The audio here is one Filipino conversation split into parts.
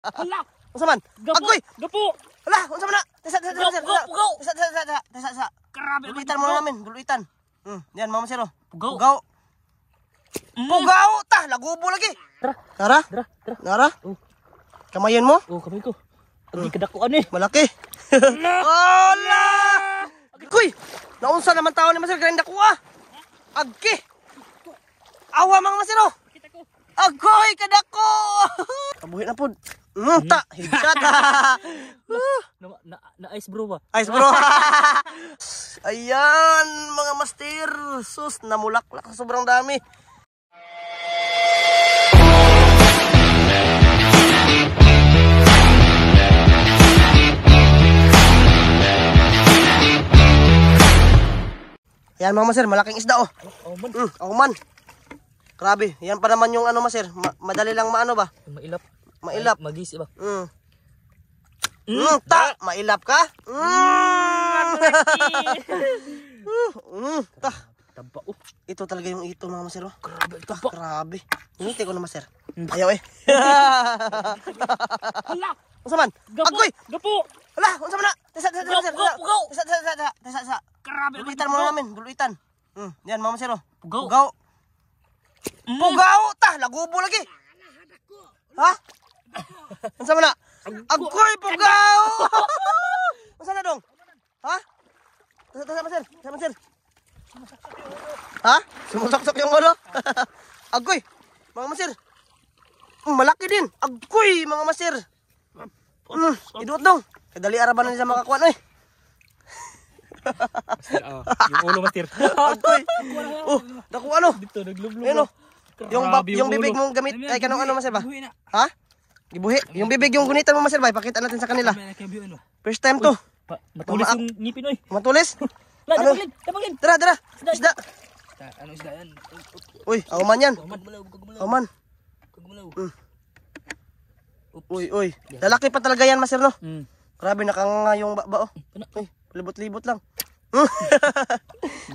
Hala! Unsa man? Agoy! Gapo! Hala! Unsa man na? Tisa, tisa, tisa, tisa. Pugaw! Tisa, tisa, tisa, Grabe! Duluitan mo namin, duluitan. Hmm, yan, mama siro. Pugaw! Pugaw! Hmm. Pugaw! Ta! Lagubo lagi! Tara! Tara! Tara! Tara! Oh. Kamayan mo? Oh, kamay ko. Ang kadakuan eh. Malaki! Hola! Kuy! Naunsa naman tao ni Masir, galing ah. Agki! Awa mga Masiro! Agoy, kadako! Kabuhi na po. Mm, ta, headshot. na, na, ice bro ba? Ice bro. Ayan, mga master. Sus, namulaklak. Sobrang dami. Ayan mga master, malaking isda oh. Oh, man. Mm, oh, man. Grabe, yan pa naman yung ano master, Ma madali lang maano ba? Mailap. Mailap. Magisi ba? Mm. mm. Mm, ta, mailap ka? Mm. mm, mm ta. Ah, taba, oh. Ito talaga yung ito mga masero. Oh. Grabe, ito. Ah, grabe. Hinintay ko na maser. Mm. Ayaw eh. Hala. Unsa man? Agoy. Gapo. Hala, unsa man na? Tesa, tesa, tesa. Pugaw. Tesa, tesa, tesa. Tesa, tesa. Grabe. Duluitan mo namin, duluitan. Mm, yan mga masero. Oh. Pugaw. Pugaw. Pugaw ta, lagubo lagi. Ha? Unsa man na? Agkoy pugaw. Unsa na dong? Ha? Tasa man sir. Tasa sir. Ha? Sumusok-sok yung ulo. Ano? Agkoy. Mga masir. Malaki din. Agkoy mga masir. Mm, iduot mm, dong. Kadali araban na sa makakuan eh. Ah, uh, yung ulo masir. Agkoy. Oh, dako ano? Dito naglublog. Ano? Yung, yung bibig mong gamit ano ay kanong ano masir ba? Ha? Gibuhi. Yung bibig, yung gunitan mo, Master Bay. Pakita natin sa kanila. First time to. Matulis yung ngipin, oy. Matulis? ano? Tara, tara. Isda. Ano isda yan? Uy, auman yan. Auman. Mm. Uy, uy. Lalaki pa talaga yan, masir no? Mm. Grabe, nakanganga yung ba, oh. Uy, libot-libot lang.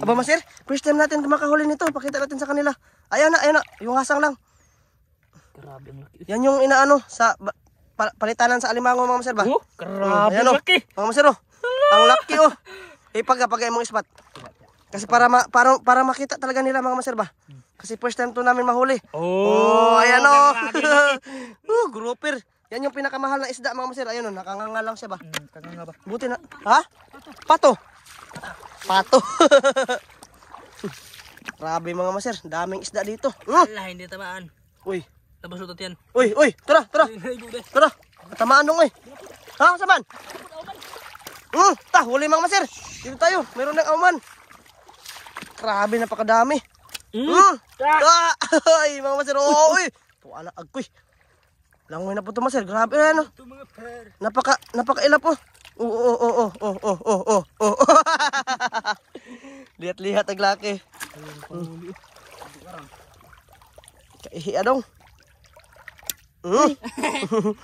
Aba, masir, first time natin makahuli nito. Pakita natin sa kanila. Ayaw na, ayaw na. Yung hasang lang. Grabe ang laki. Yan yung inaano sa pal palitanan sa alimango mga maser ba? Oh, grabe mm, Ayan, oh. ang laki. mga maser oh. ang laki oh. Ipagapagay eh, mo ispat. Kasi para ma, para para makita talaga nila mga maser ba? Kasi first time to namin mahuli. Oh, oh ayan oh. oh, grouper. Yan yung pinakamahal na isda mga maser. Ayun oh, nakanganga lang siya ba? Mm, nakanganga ba? Buti na. Ha? Pato. Pato. Grabe mga maser, daming isda dito. Mm. Ala, hindi tamaan. Uy, Nabasutot yan. Uy, uy, tara, tara. Tara. Tamaan nung uy. Ha, saman? Hmm, ta, huli mang masir. Dito tayo, meron ng auman. Grabe, napakadami. Mm. Hmm. Ta. Ay, mga masir. Oo, uy. Tuwa na agkoy. Langoy na po ano? ito, masir. Grabe, ano. Napaka, napakaila po. Oo, oo, oo, oo, oo, oo, oo, oo. Lihat-lihat ang laki. Ayun, pangulit. Hmm. Kaihiya daw. Uh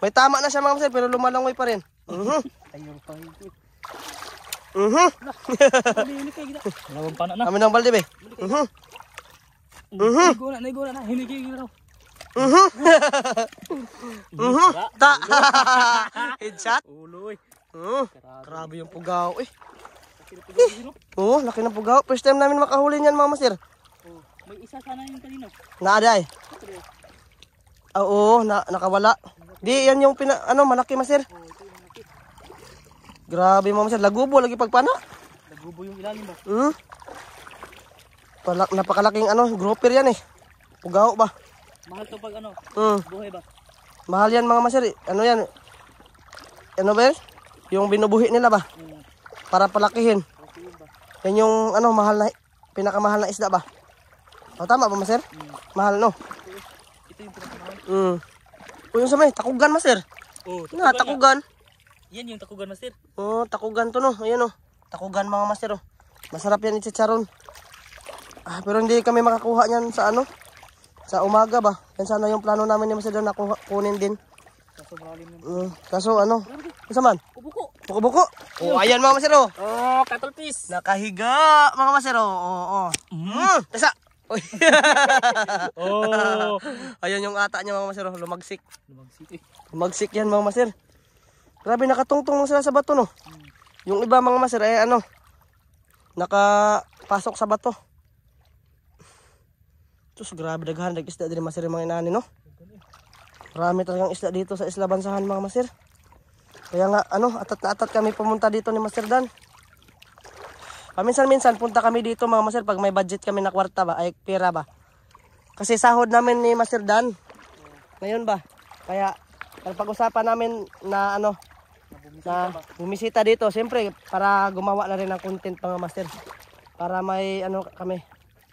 May tama na siya mga sir, pero lumalangoy pa rin. Uh Ayun pa rin. Uh -huh. Dalawang pana na. Amin ang balde be. Uh -huh. Uh -huh. Nagula, nagula na. Hinigigil raw. Uh -huh. Uh -huh. Ta. Headshot. Uloy. Uh, grabe yung pugaw eh. Oo, oh, laki ng pugaw. First time namin makahuli niyan Mama masir. Oh, may isa sana yung kanino. Naada eh. Oo, na, nakawala. Di, yan yung pina, ano, malaki sir. Grabe mga master, lagubo lagi pagpana. Lagubo yung ilalim ba? Hmm? Pala, napakalaking ano, grouper yan eh. Pugaho ba? Mahal to pag ano, hmm. buhay ba? Mahal yan mga ma sir. ano yan? Ano ba eh? Yung binubuhi nila ba? Hmm. Para palakihin. Yan yung ano, mahal na, pinakamahal na isda ba? O tama ba master? Hmm. Mahal no? Ito yung pinakamahal. Mm. O yung sa may, takugan master. Oh, takugan na, takugan. Nga. Yan yung takugan master. Oh, takugan to no. Ayan oh. Takugan mga master oh. Masarap yan itsacharon. Ah, pero hindi kami makakuha niyan sa ano? Sa umaga ba? Yan sana yung plano namin ni Master nakuha, kunin din. Kaso malalim yun. Uh, kaso ano? Kaso man? Kubuko. Kubuko? Oh, ayan mga masero. Oh, katulpis. Oh, Nakahiga mga masero. Oo, oh. oh, Oh. Mm. mm. Tasa. oh. Ayun yung ata niya mga masir, lumagsik. Lumagsik eh. Lumagsik yan mga masir. Grabe nakatungtong lang sila sa bato no. Hmm. Yung iba mga masir eh ano, nakapasok sa bato. Tus, grabe daghan, nag-isda din masir mga inani no. Marami talagang isda dito sa Isla Bansahan mga masir. Kaya nga ano, atat na atat kami pumunta dito ni Master Dan. Paminsan-minsan punta kami dito mga master pag may budget kami na kwarta ba ay pera ba. Kasi sahod namin ni Master Dan. Ngayon ba? Kaya pag-usapan namin na ano na bumisita dito siyempre para gumawa na rin ng content mga master para may ano kami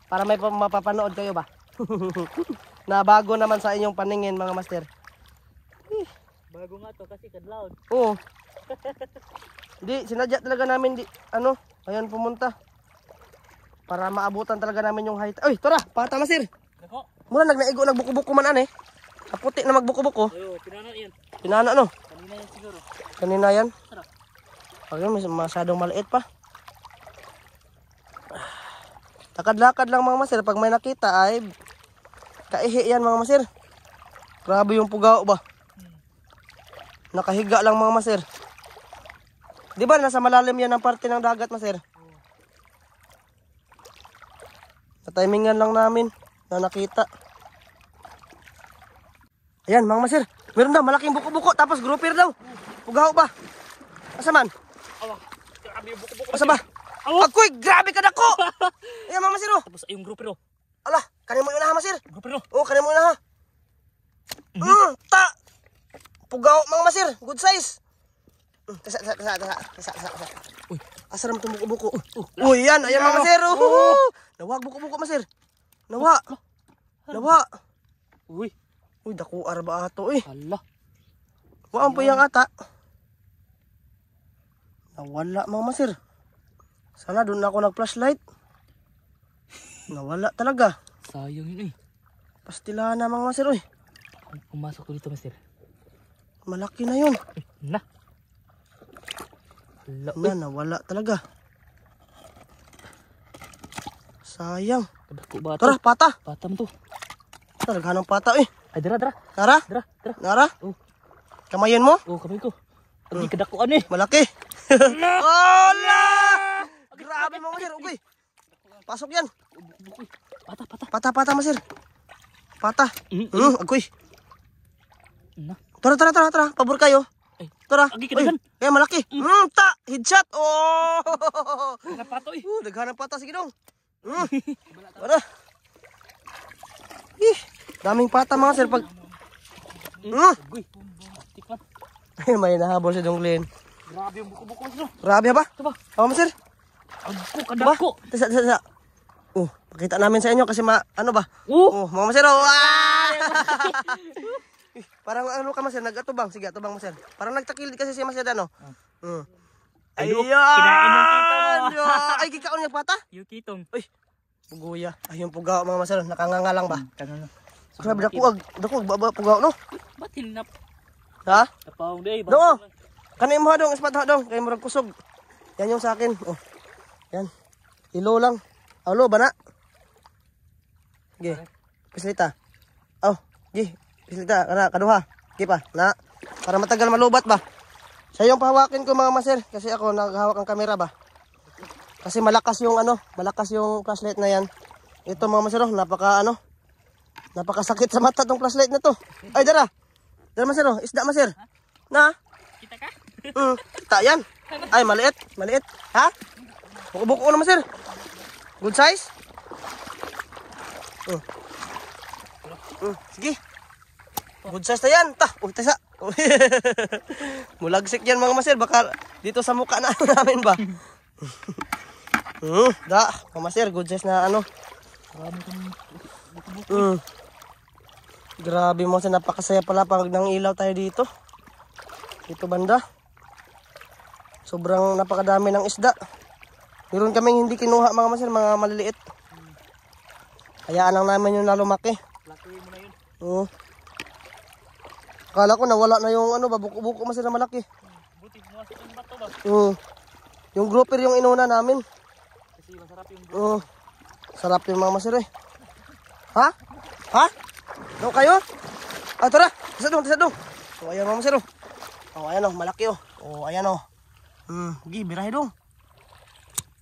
para may mapapanood kayo ba na bago naman sa inyong paningin mga master eh. bago nga to kasi kadlaw oo Di, sinadya talaga namin di, ano Ayan, pumunta. Para maabutan talaga namin yung height. Uy, tara, patama sir. Dako. Muna nagnaigo, nagbuko-buko man ane. Eh. Kaputi na magbuko-buko. Oh. Ayo, pinana yan. Pinana no? Kanina yan siguro. Kanina yan? Tara. Ayun, masyadong maliit pa. takad lakad lang mga masir. Pag may nakita ay kaihi yan mga masir. Grabe yung pugaw ba? Hmm. Nakahiga lang mga masir. Di ba nasa malalim yan ang parte ng dagat, Master? Katimingan lang namin na nakita. Ayan, mga Master. Meron daw, malaking buko-buko. Tapos grouper daw. Pugaw ba? Asa man? Awa. Grabe yung buko-buko. Asa ba? Awa. Akoy, grabe ka dako! Ayan, mga Master. Oh. Tapos ay grouper. Oh. Ala, kanin mo yun ha, Master. Grouper. Oh, oh kanin mo yun ha. Mhm. Ah, ta! Pugaw, mga Master. Good size. Tasa, tasa, tasa, tasa, tasa, tasa. Uy, asa naman itong buko-buko. Uy, yan, ayan mga masir. Ano? Oh, Nawa, buko-buko masir. Nawa. Nawa. Uy. Uy, daku ba ato eh. Allah. Waan po yung ata. Nawala mga masir. Sana doon na ako nag-flashlight. Nawala talaga. Sayang yun eh. Pastilahan na mga masir Uy. Pumasok ko dito masir. Malaki na yun. Eh, na. Wala, na, nawala talaga. Sayang. Kadako bata. Tara, pata. Pata mo to. Talaga ng pata eh. Ay, dara, dara. Nara? Dara, dara. Nara? Oh. Kamayan mo? Oh, kamay ko. Ang hmm. kadakuan eh. Malaki. Hola! Grabe mo, Masir. Okay. Pasok yan. Pata, pata. Pata, pata, Masir. Pata. Mm, mm. Hmm, agoy. Tara, tara, tara, tara. Pabor kayo. Tara. Ah. Agi kan? Eh malaki. Hmm, hmm ta headshot. Oh. Napatoy. Uh, daghan ang pata sige dong. Hmm. Ah. Ih, daming patah mga hmm. hmm. sir pag Hmm. May nahabol si Dong Glenn. Grabe yung buko-buko sir. Grabe ba? Ito Tama sir. Ako kadako. Tasa Oh, pakita namin sa inyo kasi ma ano ba? Oh, mau mga sir. Oh. Parang ano ka masir, nag-atubang. Sige, atubang masir. Parang nagtakilid kasi siya masir, ano? Uh. Ayun! Kinain ng kita mo. Ah. Ay, kikaon niya pata? Yukitong. Ay, puguya. Ay, yung pugaw, mga masir. Nakanganga lang ba? Hmm, Kanang So, Grabe, dakuag. Dakuag, baba, pugaw, no? Ba't hinap? Ha? Tapawang day. Doo! Kanay mo ha dong, ispat ha dong. Kaya murag kusog. Yan yung sa akin. Oh. Yan. Ilo lang. Alo, bana. Sige. Okay. Pislita. Oh, sige. Bisilta, kana, kaduha. Okay pa, na. Para matagal malubat ba. Siya yung pahawakin ko mga masir. Kasi ako naghahawak ang kamera ba. Kasi malakas yung ano, malakas yung flashlight na yan. Ito mga masir, oh, napaka ano, napakasakit sa mata tong flashlight na to. Ay, dara. Dara masir, oh, isda maser. Na. Kita ka? Mm, kita yan. Ay, maliit, maliit. Ha? Buko-buko na masir. Good size? Uh, Mm, sige. Good na yan. Ta, uy, tasa. Mulagsik yan mga masir. Baka dito sa mukha na ano namin ba? hmm, da, mga masir. Good na ano. Marami kang Mm. Grabe mo sa napakasaya pala pag nang ilaw tayo dito. Dito banda. Sobrang napakadami ng isda. Meron kaming hindi kinuha mga masir, mga maliliit. Hayaan lang namin yung nalumaki. Lakihin mo na yun. Oo. Hmm. Uh. Akala ko nawala na yung ano, babuko-buko man sila malaki. Buti, nawas yung bato ba? Oo. Yung grouper yung inuna namin. Kasi masarap yung grouper. Oo. Sarap yung mga masir eh. Ha? Ha? Doon kayo? Ah, tara. Isa doon, isa doon. Oh, ayan mga masir oh. Oh, ayan oh, malaki oh. Oh, ayan oh. Hmm, sige, birahe doon.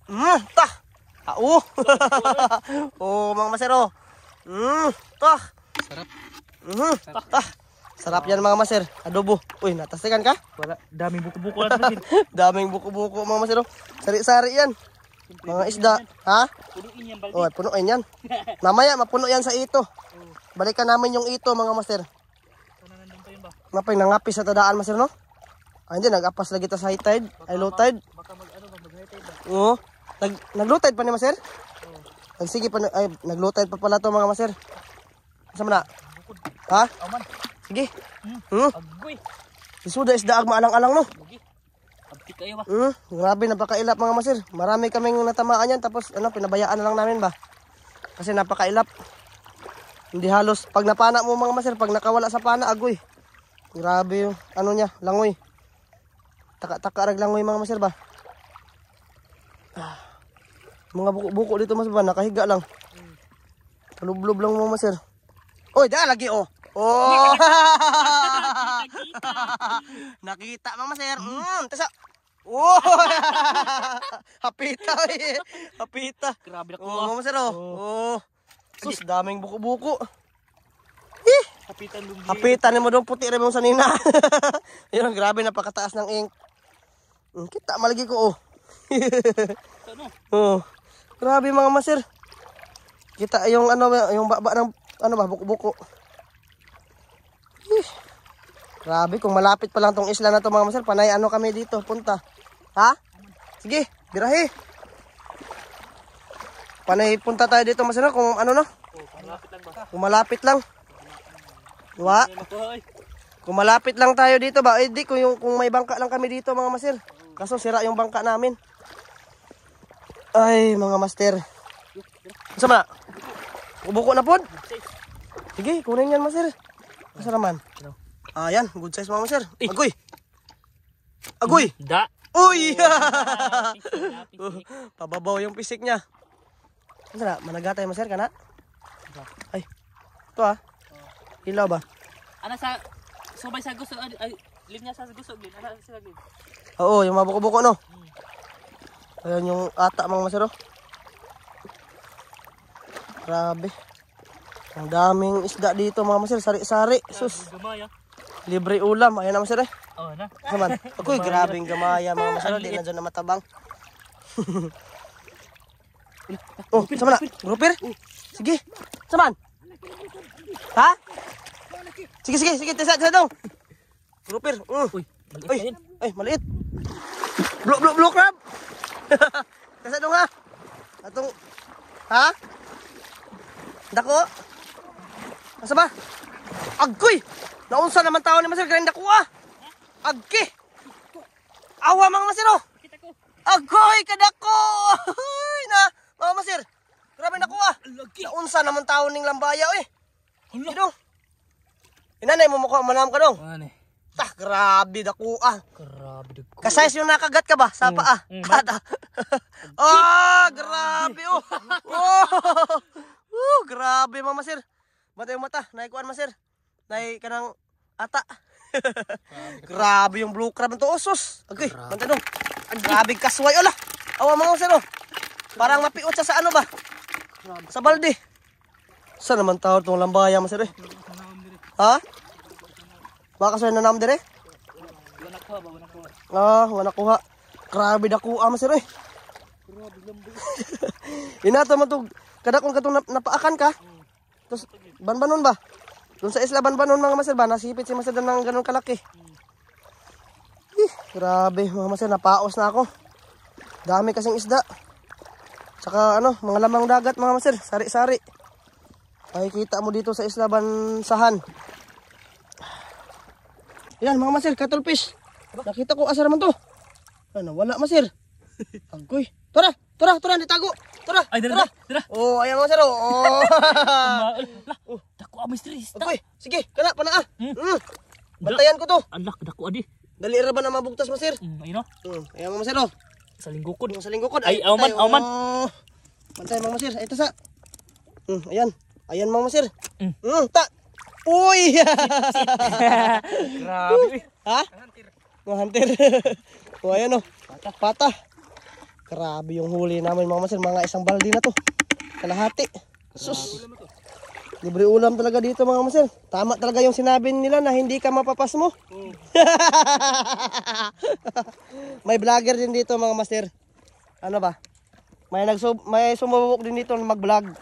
Hmm, ta. Ah, oh. oh, mga masir oh. Hmm, ta. Sarap. Hmm, ta. ta. Sarap yan mga maser. Adobo. Uy, natastikan ka? Wala. Daming buko-buko natin. daming buku buko mga maser. Oh. Sari-sari yan. Mga isda. Ha? Punuin yan balik. Oh, punuin yan. Mamaya, mapuno yan sa ito. Balikan namin yung ito mga master. Napay, nangapi sa tadaan master no? Ah, hindi, nag-apas lagi ito sa high tide. Ay, low tide. Baka mag-ano, mag-high tide ba? Oo. Nag, nag-low tide pa ni master? Oo. Ay, sige pa, ay, nag-low tide pa pala to mga master. Saan mo na? Ha? Aman. Sige. Hmm. Hmm? Agoy. Isuda is daag maalang-alang no. Sige. Abti kayo ba? Ah. Hmm. Grabe napakailap mga masir. Marami kaming natamaan yan tapos ano pinabayaan na lang namin ba. Kasi napakailap. Hindi halos pag napana mo mga masir, pag nakawala sa pana agoy. Grabe yung ano niya, langoy. Taka-taka rag langoy mga masir ba. Ah. Mga buko-buko dito mas ba nakahiga lang. Kalublob hmm. lang mga masir. Oy, da lagi oh. Oh! Nakita Nakita, mama sir. Hmm. Mm, tasa. Oh! Hapita eh. Hapita. Grabe na kuha. Oh, mama sir oh. oh. Oh. Sus, daming buku buko Eh. Hapitan lumbi. Hapitan mo doon puti rin mo sanina. Yun, grabe napakataas ng ink. Hmm, kita malagi ko oh. ano? oh. Grabe mga Sir. Kita yung ano yung baba ng ano ba buku buko Grabe, kung malapit pa lang tong isla na to mga masal, panay ano kami dito, punta. Ha? Sige, birahe. Panay punta tayo dito masal, kung ano no? Kung malapit lang. Diba? Kung malapit lang tayo dito ba, eh di, kung, yung, kung may bangka lang kami dito mga masir. Kaso sira yung bangka namin. Ay, mga master. Asa ba? Buko na po? Sige, kunin yan masir. Asa naman? Asa Ah, yan. good size mama sir. Agoy! Agoy! Da! Uy! Oh, Pababaw yung pisik niya. Ano na, managatay maser ka na? Ay, ito ah. Ilaw ba? Ano sa, subay sa gusto, ay, niya sa gusto, gin. Ano sa gin? Oo, yung mabuko-buko no? Ayan yung ata mga masero. Oh. Grabe. Ang daming isda dito mga masir. Sari-sari. Sus. Gamay Libre ulam. Ayan naman sir eh. Oo na. Naman. Ako, grabing gamaya mga masarap. Di na dyan na matabang. oh, sama na. Grouper. Sige. Saman. Ha? Sige, sige, sige. Tesa, tesa daw. Grouper. Uh. Mm. Uy, ay, ay, maliit. Blok, blok, blok, crab. tesa daw ha. Atong, ha? Dako. Asa ano ba? Agoy! Naunsa naman tao ni Masir, ganda ko ah! Agki! Awa mga Masir oh! Agoy, kadako! Uy na! Mga Masir, grabe na ko ah! Naunsa naman tao ning lambaya eh! Hala! Inanay mo makuha mo naman ka dong! Ano Ta, grabe da ko ah. Grabe da ko. Kasayas yung nakagat ka ba? Sa mm, paa. Mm, mm, Kada. Ah, grabe oh. oh. oh, grabe mama Masir! Mata yung mata. Naikuan masir. Dahil kanang ata. Grabe yung blue crab nito. Osos. Oh, okay, ang tanong. Grabe kasway. Ala, awa mga usano. Oh. Parang mapiot sa ano ba? Sa balde. Saan naman tawag itong lambaya mo sir eh? Ha? Baka sa'yo na naman dire? Eh? Wala kuha ba? Wala kuha. Ah, wala kuha. Grabe na kuha mo sir eh. Grabe lambo. Inato mo ito. Kadakong katong napaakan ka. Hmm. Tapos, banbanon ba? Doon sa islaban ba noon mga maser ba? Nasipit si maser ng ganun kalaki. Eh, grabe mga maser. napaos na ako. Dami kasing isda. Tsaka ano, mga lamang dagat mga maser. sari-sari. Makikita mo dito sa islaban sahan. Yan mga maser, cuttlefish. Nakita ko asar man to. Ay, nawala masir. Agoy. Tara, tara, tara, hindi tago. Tara, Ay, tara, tara. Oh, ayam mo, sir. Oh. Lah, oh. dako ang misteris. Okay, sige, kana, pana ah. Hmm. Mm. Bantayan ko to. Alak, dako adi. Dali ra ba na mabugtas mo, sir? Mm, ayun oh. Mm, ayan mo, sir. Oh. Sa linggukod. Hmm, sa linggukod. Ay, auman, auman. Oh. Bantay Hah? sir. Ito sa. Mm, ayan. Ayan, mga sir. Mm. Mm, ta. Uy! Grabe. Ha? Hunter. Oh, hunter. oh, ayan oh. Pata. Pata. Grabe yung huli namin mga masin. Mga isang baldi na to. Kalahati. Sus. Libre ulam talaga dito mga masin. Tama talaga yung sinabi nila na hindi ka mapapas mo. Mm. may vlogger din dito mga master. Ano ba? May nagsub may sumubok din dito na mag-vlog.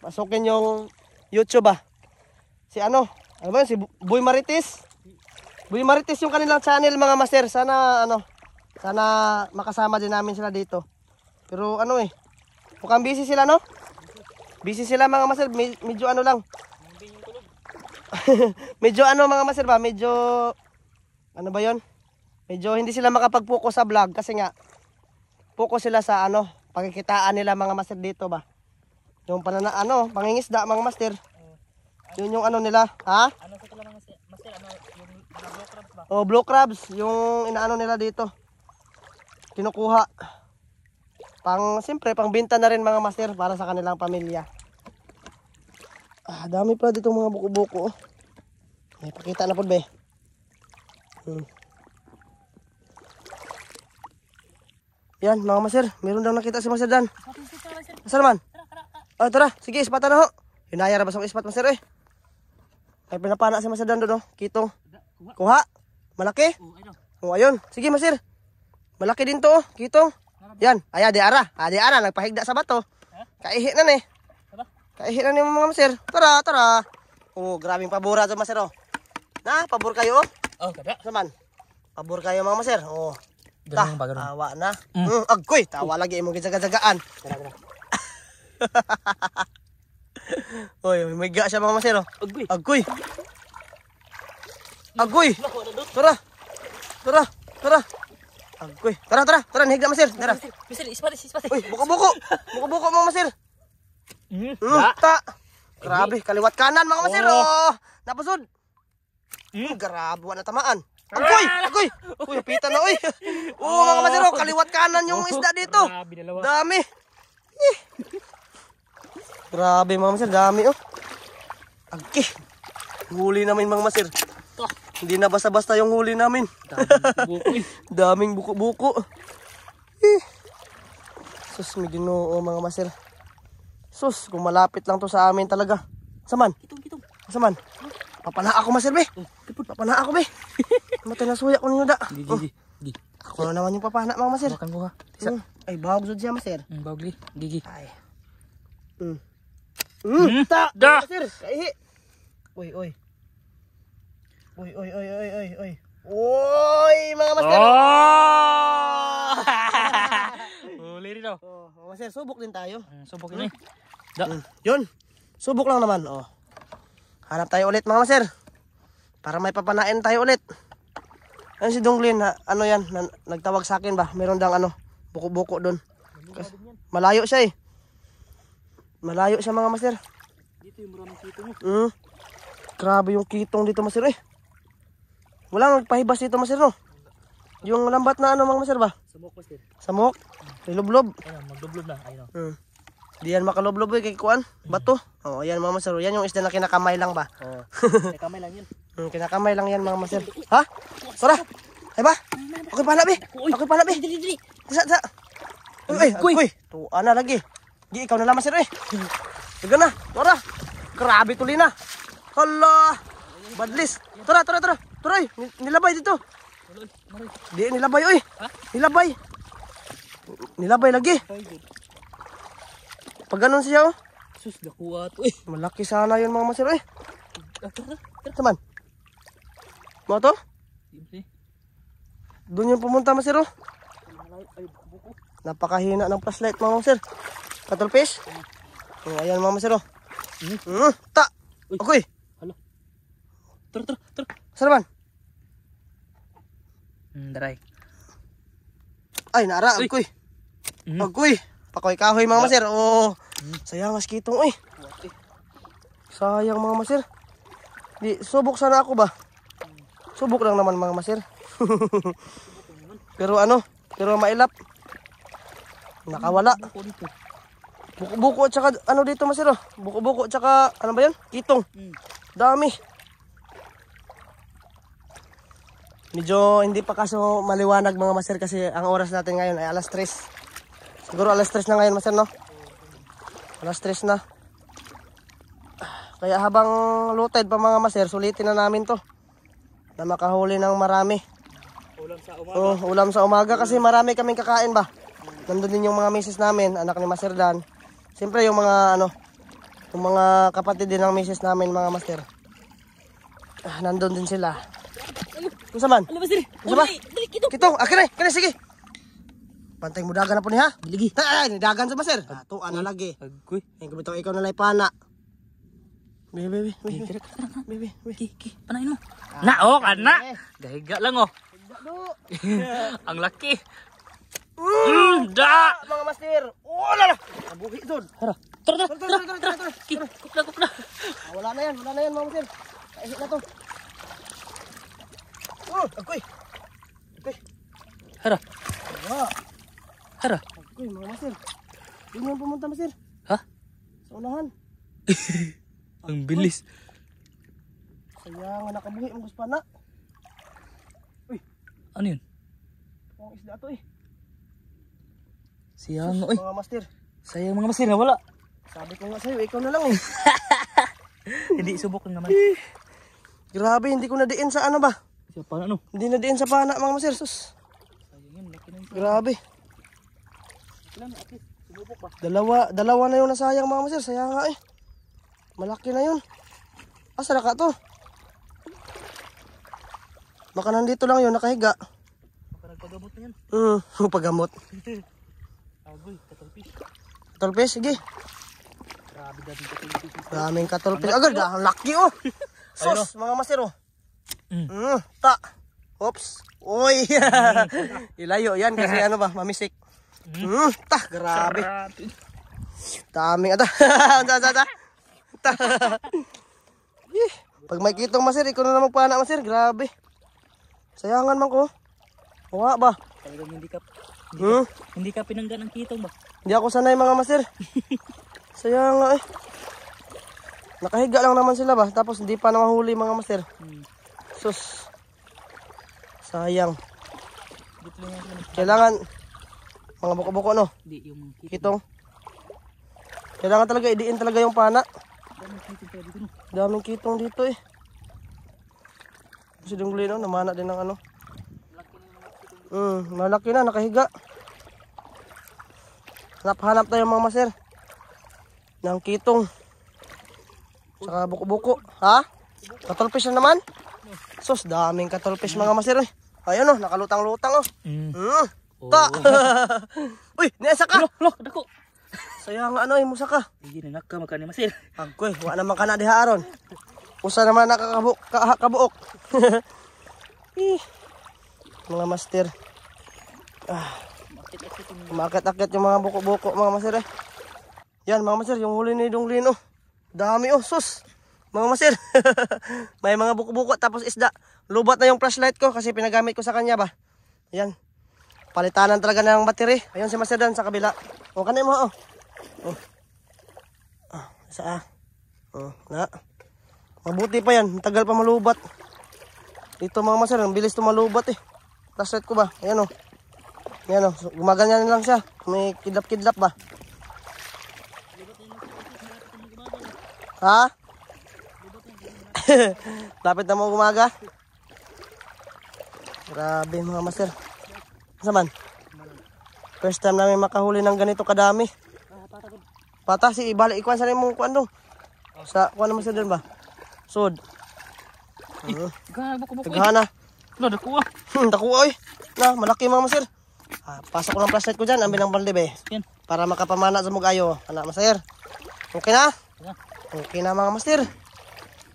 Pasukin yung YouTube ah. Si ano? Ano ba yun? Si Boy Marites? Boy Marites yung kanilang channel mga master. Sana ano, sana makasama din namin sila dito. Pero ano eh, mukhang busy sila no? Busy sila mga master, medyo ano lang. medyo ano mga master ba, medyo ano ba 'yon? Medyo hindi sila makapag-focus sa vlog kasi nga focus sila sa ano, pagkikitaan nila mga master dito ba. Yung panana ano, pangingisda mga master. Yun yung ano nila, ha? Ano sa mga master? Master ano yung blue crabs ba? Oh, blue crabs, yung inaano nila dito kinukuha. Pang, siyempre, pangbenta na rin mga master para sa kanilang pamilya. Ah, dami pa dito mga buko-buko. Oh. May pakita na po be. Hmm. Yan, mga master. Meron daw nakita si master Dan. Master man. Oh, ah, tara. Sige, ispatan na ho. Hinayara ba sa ispat, master eh? Ay, pinapana si master Dan doon, no? Oh. Kitong. Kuha. Malaki. Oh, ayun. Sige, master. Malaki din to, oh. kito. Oh. Yan, ay ade ara, ade ara nagpahigda sa bato. Kaihi na ni. Kaihi na ni mga masir. Tara, tara. Oh, grabing pabura to masir oh. Na, pabur kayo oh. Oh, kada. Saman. Pabur kayo mga masir. Oh. Ta, tawa na. Mm. Mm, agoy, tawa lagi imong gijagajagaan. Oy, may ga siya mga masir oh. Agoy. Agoy. Agoy. Tara. Tara. Tara. Angkoy. Tara, tara, tara, higla masir. Tara. Masir, ispatis, ispatis. Uy, buko-buko. Buko-buko mo masir. Mm, hmm, ta. Grabe, kaliwat kanan mga masir. Oh. oh. Napusod. Mm. Grabe, wala tamaan. Angkoy, angkoy. Uy, pita na, uy. Oo, mga masir, oh, oh. kaliwat kanan yung isda dito. Dami. Eh. Grabe, mga masir, dami, oh. Angki. Huli namin mga masir. Ito. Hindi na basta-basta yung huli namin. Daming buko-buko. Eh. Sus, may ginoo mga maser. Sus, kumalapit lang to sa amin talaga. Saman? Itong, itong. Saman? Papana ako maser, be. Oh, papana ako, be. Matay na suya ko ninyo da. Di, di, di. Ako na naman yung papana mga maser. Makan ko ha. Hmm. Ay, bahog sud siya maser. Mm, bahog li. Gigi. Ay. Mm. Mm. Ta. Da. Maser. Kaihi. Uy, uy. Uy, uy, uy, uy, uy, uy. Uy, mga master. Oh! Huli rin daw. Oh, oh mga sir, subok din tayo. Hmm, subok din. Eh. Da. Hmm. Yun. Subok lang naman, oh. Hanap tayo ulit, mga master. Para may papanain tayo ulit. Ayun si Donglin, ha, ano yan, na, nagtawag sa akin ba? Meron dang ano, buko-buko doon. Malayo siya eh. Malayo siya mga master. Dito yung maraming kitong. Mm. Grabe yung kitong dito master eh. Wala magpahibas dito masir no? Yung lambat na ano mga masir ba? Samok masir. Samok? May lublob. Ayan, maglublob na. Ayun o. Oh. Hmm. Di yan makalublob eh kay Kuan. Bato. Oo, oh, ayan mga masir. Oh. Yan yung isda na kinakamay lang ba? Oo. kinakamay lang yan. Hmm, kinakamay lang yan mga masir. Ha? Tara. Ay ba? Ako'y pala be. Ako'y pala be. Dili, dili. Sa, sa. Uy, uy, uy. Tuwa na lagi. Di, ikaw na lang masir eh. Sige na. Tara. Grabe tuloy na. Hala. Badlis. Tara, tara, tara. Troy, nilabay dito. Di, nilabay, oy. Ha? Nilabay. Nilabay lagi. Pag ganun siya, oh. Sus, nakuha to, eh. Malaki sana yun, mga masir, eh. Saman. Mo to? Doon yung pumunta, masir, oh. Napakahina ng flashlight, mga masir. Katulpis? Oh, ayan, mga masir, oh. Hmm, hmm ta. Okay. Hala. Tara, tara, tara. Sarapan. Mm, Ay, nara. Agkoy. Mm. kuy. Pakoy kahoy mga masir. Oo. Oh, Sayang mas kitong eh. Sayang mga masir. Di, subok sana ako ba? Hmm. Subok lang naman mga masir. pero ano? Pero mailap. Nakawala. Buko-buko at saka ano dito masir oh. Buko-buko at saka ano ba yan? Kitong. Mm. Dami. Medyo hindi pa kaso maliwanag mga master kasi ang oras natin ngayon ay alas 3. Siguro alas 3 na ngayon master no? Alas 3 na. Kaya habang looted pa mga master, sulitin na namin to. Na makahuli ng marami. Ulam sa umaga. Oh, ulam sa umaga kasi marami kaming kakain ba. Nandun din yung mga misis namin, anak ni Master Dan. Siyempre yung mga ano, yung mga kapatid din ng misis namin mga master. Ah, nandun din sila. Kung saan man? Ano ba sila? Kung ba? kito. Kito, akin eh, kini, eh, sige. Pantay mo dagan na po niya. Biligi. Ay, ay, dagan sa basir. Ato, ano lagi. Agoy. Ay, kabitaw ikaw na laipana. Bebe, bebe, bebe. Bebe, bebe. Kiki, panain mo. Na, oh, kana. Gahiga lang, oh. Ang laki. Uh. Hmm, da! Mga master. Oh, lala. Nabuhi doon. Tara. Tara, tara, tara, tara, tara. Kukla, kukla. Wala na yan, wala na yan, mga master. Kaisip na to. Oh, akoy. Akoy. Hara. Hara. Hara. Akoy, mga masir. Doon yung pumunta, masir. Ha? Sa unahan. Ang bilis. Sayang, nakabuhi ang gusto na. Uy. Ano yun? Ang isda to eh. Sayang, ano, uy. Mga master. Sayang mga master, wala. Sabi ko nga sa'yo, ikaw na lang eh. hindi, subok naman. Eh. Grabe, hindi ko na diin sa ano ba? Sa pana no? Hindi na din sa pana mga masir. Sus. Grabe. Dalawa, dalawa na yung nasayang mga masir. Sayang nga eh. Malaki na 'yon. Asa na ka to? Baka nandito lang 'yon nakahiga. Baka mm, nagpagamot na yan. Hmm, pagamot. Agoy, katulpis. Katulpis, sige. Grabe dati katulpis. Daming katulpis. Agad, laki oh. Sus, mga masir oh. Mm. Mm, ta. Oops. Oy. Ilayo yan kasi ano ba, mamisik. Mm, mm ta, grabe. Daming ata. Ata, ata. Ta. Pag may kitong masir, ikaw na naman pana masir, grabe. Sayangan man ko. Wala ba? Talagang hindi ka hindi, hmm? ka, hindi ka pinanggan ang kitong ba? Hindi ako sanay mga masir. Sayang nga eh. Nakahiga lang naman sila ba? Tapos hindi pa na mahuli mga masir. Hmm. Sus. Sayang. Kailangan mga buko-buko no. Di yung kitong. Kailangan talaga idiin talaga yung pana. Daming kitong dito eh. Kasi dungli no, namana din ng ano. Mm, malaki na, nakahiga. Hanap-hanap tayo mga maser. Ng kitong. Saka buko-buko. Ha? Katulpis na naman? Sus, daming katulpis mga masir. eh. Ayun oh, nakalutang-lutang oh. Mm. Mm. Oh. Ta. Uy, nesa ka. Lo, dako. Sayang ano eh, musa ka. Hindi na nakka makani masir. Agkoy, wa naman kana di aron. Usa naman nakakabuok, ka, kabuok. eh. mga master. Ah. Umakit-akit yung mga buko-buko mga masir eh. Yan mga masir, yung huli ni Dunglin oh. Dami oh, sus mga masir. May mga buko-buko tapos isda. lubat na yung flashlight ko kasi pinagamit ko sa kanya ba. Ayan. Palitanan talaga ng battery. Ayun si masir Dan sa kabila. O kanay mo oh. Oh. Ah, isa ah. Oh, na. Mabuti pa yan. matagal pa malubat. Dito mga masir ang bilis tumalubat eh. Flashlight ko ba? Ayan oh. Ayan oh. So, gumaganyan lang siya. May kidlap-kidlap ba? Ha? Lapit na mo umaga. Grabe mga master. Masa First time namin makahuli ng ganito kadami. Pata si ibalik ikuan sa mo kuan do. Sa kuan naman sa doon ba? Sod. Tagahana. Ano? Ah. Wala, kuwa. Hmm, kuwa oy. Na, malaki mga master. Ah, pasok ko ng flashlight ko diyan, ambil ng balde be. Yan. Para makapamana sa mugayo. Anak master. Okay na? Okay na mga master.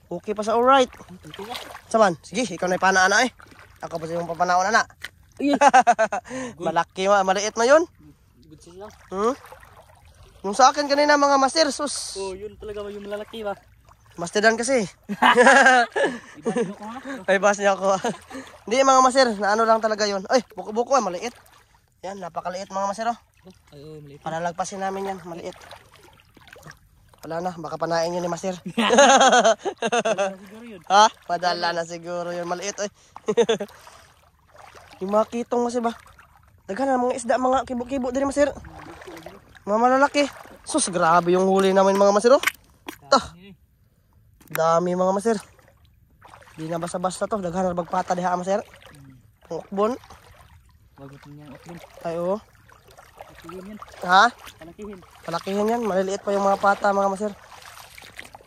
Okay pa sa alright. Saman, sige, ikaw na ipana ana eh. Ako pa sa iyong papanaon ana. Malaki ma, maliit na yun. Good siya lang. Hmm? Yung sa akin kanina mga master, sus. Oh, yun talaga yung malalaki ba? Master dan kasi. Ay, bas niya ako. Hindi mga master, na ano lang talaga yun. Ay, buko-buko, maliit. Yan, napakaliit mga master oh. Ay, oh, maliit. Para lagpasin namin yan, maliit. Wala na, baka panain yun ni Masir. ha? Padala na siguro yun. Maliit eh. yung mga kitong kasi ba? Daghan na mga isda, mga kibo-kibo din Master. Mga malalaki. Sus, grabe yung huli namin mga Masir. Oh. Ta. Dami mga Masir. Di na basta-basta to. Daghan na bagpata diha Master. Pangukbon. Bagot niya ang ukbon. Ay Oh. Palakihin yan. Ha? Palakihin. Palakihin yan. Maliliit pa yung mga pata mga maser.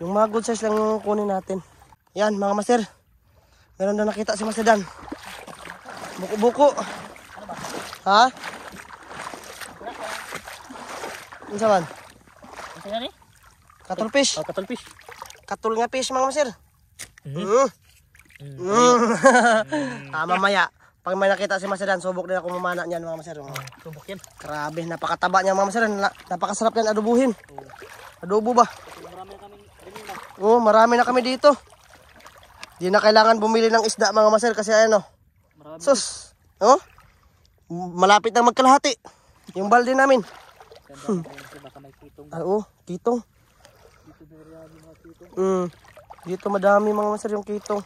Yung mga good size lang yung kunin natin. Yan mga maser. Meron na nakita si Master Dan. Buko-buko. Ha? Ano man? Ano man? Katul fish. Oh, katul fish. Katul nga fish mga maser. Eh? Mm. Eh? Mm. Mm. ah, mamaya. Pag may nakita si Masedan, subok din ako mamana niyan mga Masedan. Oh. Subok yan. Grabe, napakataba niya mga Masedan. Na, napakasarap yan adubuhin. Oh. Adobo ba? Marami na kami kanina. oh, marami na kami dito. Di na kailangan bumili ng isda mga Maser kasi ano. Marami. Sus. Oh? Malapit na magkalahati. Yung balde namin. Baka may kitong. Ah, oh, kitong. Dito marami mga kitong. Mm. Dito madami mga Maser yung kitong.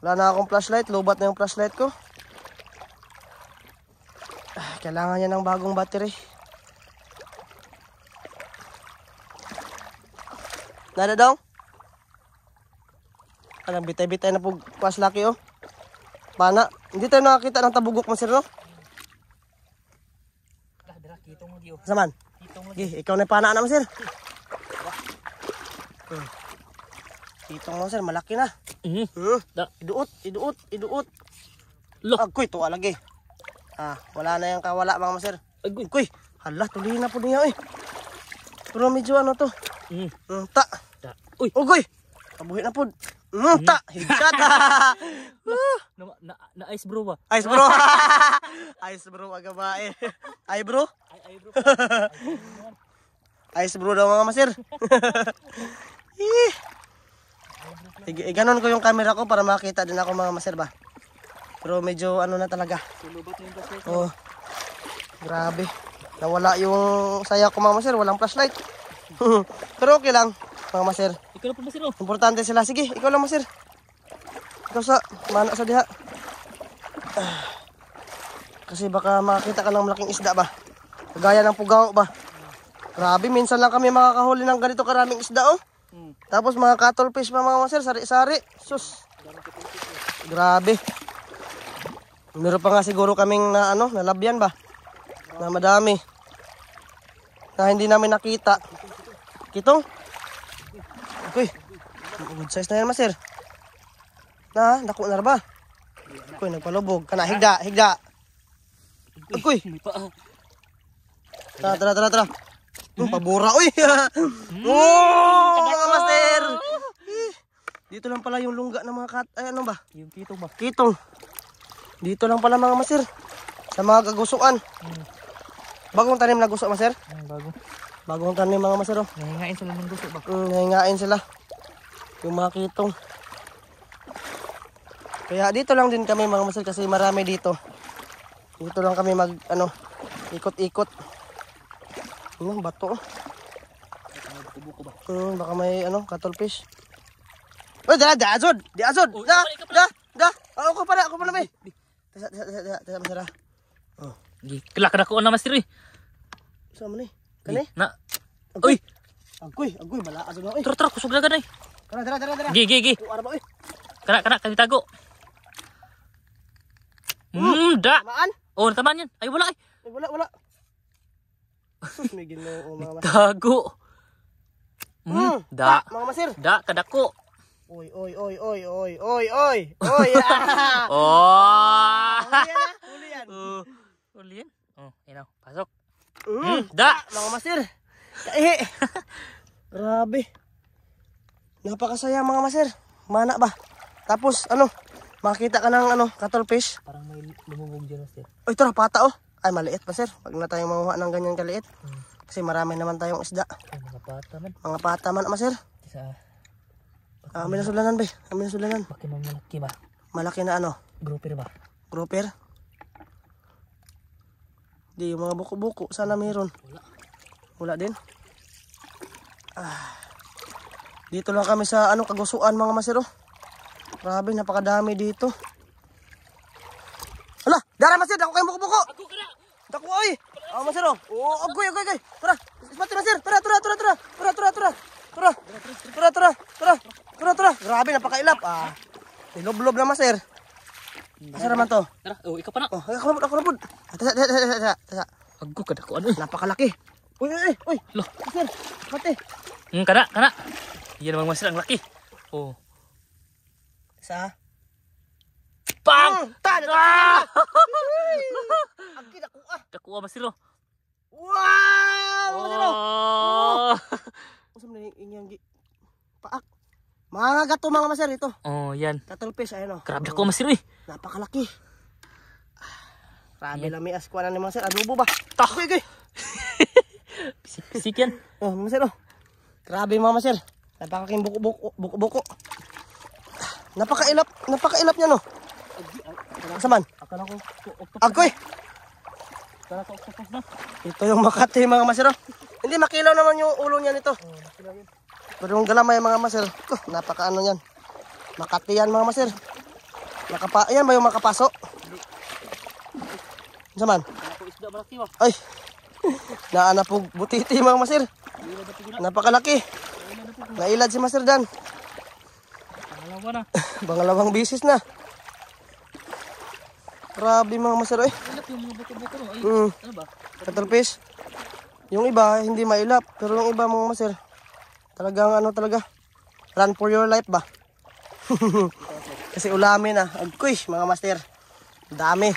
Wala na akong flashlight. Lobat na yung flashlight ko. Ah, kailangan niya ng bagong battery. Nada dong? Anong bitay-bitay na po paslaki oh. Pana, hindi tayo nakakita ng tabugok mo sir no? Dira, kito mo diyo. Saman? Kito mo Ikaw na pana naman ano, sir. Kito mo sir, malaki na. Mm -hmm. uh, iduot, iduot, iduot. Look. Ako ito alagi. Ah, wala na yung kawala mga sir. Agoy. Kuy, hala, tuloy na po niya eh. Pero medyo ano to? Mm. Mm, ta. ta. Uy. Oh, Ugoy. Kabuhi na po. Mm, ta. Mm. Headshot. Ah. na, na, na, ice bro ba? Ice bro. ice bro aga ba eh. Ay bro. Ay, ay bro. Ice bro daw mga master. Eh. eh. Ganon ko yung camera ko para makita din ako mga masir ba. Pero medyo ano na talaga. Sulubat na yung flashlight. Oh, grabe. Nawala yung saya ko mama sir. Walang flashlight. Pero okay lang. Mama sir. Ikaw lang po sir. oh. Importante sila. Sige, ikaw lang sir. Ikaw sa, mana sa diha. Kasi baka makita ka lang malaking isda ba. Kagaya ng pugaw ba. Grabe, minsan lang kami makakahuli ng ganito karaming isda oh. Hmm. Tapos mga cuttlefish pa mga masir, sari-sari. Sus. Grabe. Meron pa nga siguro kaming na ano, nalabyan ba? Na madami. Na hindi namin nakita. Kitong? Okay. Good size na yan, Masir. Na, naku na ba? Uy, nagpalubog. Kana, higda, higda. Uy, Tara, tara, tara, tara. Hmm, pabura, uy. Hmm, Oo! master. Dito lang pala yung lungga ng mga kat... Ay, ano ba? Yung kitong ba? Kitong. Dito lang pala mga masir. Sa mga kagusuan. Hmm. Bagong tanim na guso masir? Hmm, bago. Bagong tanim mga masir oh. Nahingain sila ng guso ba? Hmm, nahingain sila. Yung mga kitong. Kaya dito lang din kami mga masir kasi marami dito. Dito lang kami mag ano ikot-ikot. Yung bato oh. Buko ba? Hmm, baka may ano, cuttlefish. Oh, da, da, azod. Di Da, da, da. Ako pa na, ako pa na, may. Tidak, tidak, tidak, tidak, tidak, Oh. Di kelak kelak kau nama sendiri. Sama ni. Kene? Nak. Oi. Agui, agui bala asa oi. Terus terus kusuk dagan oi. Kena tera tera tera. Gi gi gi. Arab oi. Kena kena kami tago. Hmm. hmm, dak. Tamaan. Oh, tamaan Ayo bola oi. Ayo bola bola. Sus ni gino o mga Tago. Hmm, hmm da. Mga masir. Da kadako. Oy, oy, oy, oy, oy, oy, oy, oy. Ah! oh. Huli yan, ah. huli uh, Oh, ino, pasok. Mm, da! Mga masir. Kahi. Grabe. Napakasaya mga masir. Mana ba? Tapos, ano, makita ka ng ano, fish. Parang may lumubog dyan, master. Oy, tara, pata oh. Ay, maliit pa, sir. Wag na tayong mamuha ng ganyan kaliit. Mm. Kasi marami naman tayong isda. Ay, mga pata man. Mga pata man, ama, ah, sir. Sa ah. Amin na sulanan ba? Amin na sulanan. Malaki na malaki ba? Malaki na ano? Grouper ba? Grouper? Di mga buko-buko. Sana meron. Wala. Wala din? Ah. Dito lang kami sa ano kagusuan mga masero. Grabe napakadami dito. Hala, dara masir Ako kay buko-buko. Ako kana. Dako oy. Ah oh, masiro. Oh, agoy agoy agoy. Tara. Ismati masir. Tara tara tara tara. Tara tara tara. Tara. Tara tara tara. Tara, tara. Grabe, napakailap. Ah. Nilob-lob na, sir. Asa naman to? Tara, oh, ikaw pa na. Oh, ako na, ako na po. Ah, tasa, tasa, tasa, tasa. tasa. Aggo ka dakuan. Napakalaki. Uy, uy, uy. Lo. Sir, mate. Hmm, kana, kana. Iya naman masir, ang laki. Oh. Sa? Pang! Mm, ta, ah! Agki, dakuha. Dakuha masir, lo. Oh. Wow! Oh! Masir, lo. Oh! Masa mana yang paak? Mga gato mga masir ito. Oh, yan. Tatulpis ayun oh. Grabe ako maser eh. Napakalaki. Grabe lang may askuan ni sir. Adobo ba? Ta. Okay, okay. Pisik-pisik yan. Oh, maser oh. Grabe mga maser. Napakaking buko-buko. Buko-buko. Napakailap. Napakailap niya no. Kasaman? Akala ko octopus. Agoy! Akala ko octopus Ito yung Makati mga masir oh. Hindi, makilaw naman yung ulo niya nito. Oh, makilaw yun. Pero yung galamay mga maser, oh, napakaano yan. Makati yan mga maser. Nakapa yan ba yung makapaso? Ano man? Ay, naana po butiti mga maser. Napakalaki. Nailad si maser dan. Pangalawa na. Pangalawang bisis na. Grabe mga maser eh. Ilap yung mga buto-buto. Ay, mm. ano Yung iba hindi mailap, pero yung iba mga maser, Talagang ano talaga. Run for your life ba? Kasi ulamin na. Ah. Agkoy, mga master. Dami.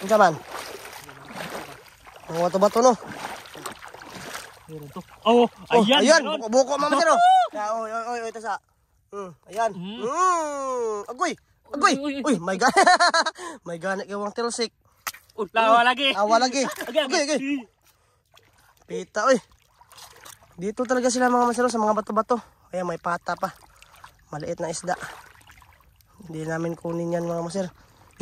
Ang saman. Ang wato ba to no? Oh, oh, ayan. Oh, ayan. Buko, buko mama sir. Oh, ah, oy, oy, oy, tasa. Mm, ayan. Mm. Agoy. Agoy. Uy, my god. my god, kawang tilsik. Lawa lagi. Lawa lagi. Agoy, agoy. Pita, uy. Dito talaga sila mga masero sa mga bato-bato. Ayan, may pata pa. Maliit na isda. Hindi namin kunin yan mga masero.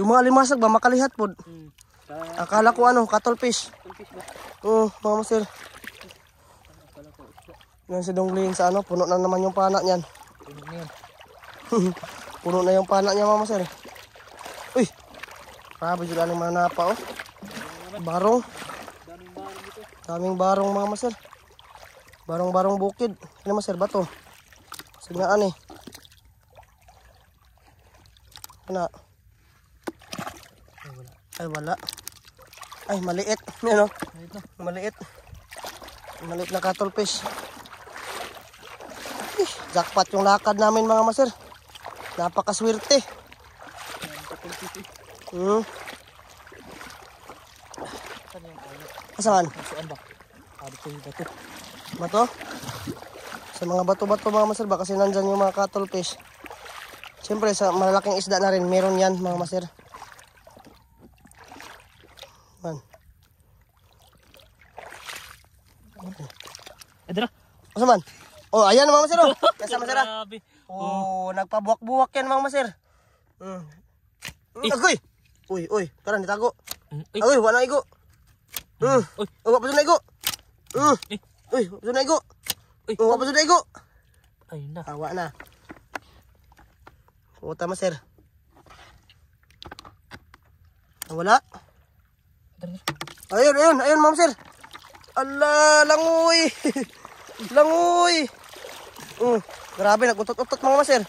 Yung mga limasag ba, makalihat po. Hmm. Ah. Akala ko ano, cuttlefish. Oo, uh, mga masero. Yan si Donglin sa ano, puno na naman yung pana niyan. puno na yung pana niya mga masero. Uy! Grabe dyan ang mga oh. Barong. Daming barong mga masero. Barong-barong bukid. Ano naman sir, bato? Signaan eh. Ano? Ay, wala. Ay, wala. maliit. Ano? No? na. Maliit. Maliit na cattle fish. Eh, jackpot yung lakad namin mga maser. Napakaswerte. Hmm. Saan? Ano? Saan ba? Ah, dito yung bato bato sa mga bato-bato mga maser baka kasi nandyan yung mga cuttlefish siyempre sa malalaking isda na rin meron yan mga master man Edra eh, o man? Oh, ayan mga maser oh. Kasa master ah. Oh, nagpabuwak-buwak yan mga maser Mm. mm eh. Agoy! Uy, uy, karan ditago. Mm, agoy, wala na igo. Mm. mm. Uy, wala pa na igo. Mm. Eh. Uy, mapasunod na igo. Uy, oh, mapasunod na igo. Ayun na. Hawa na. Oo, tama sir. Wala. Ayun, ayun, ayun ma'am sir. Ala, langoy. langoy. Oh, uh, grabe, nagutot-utot mga sir.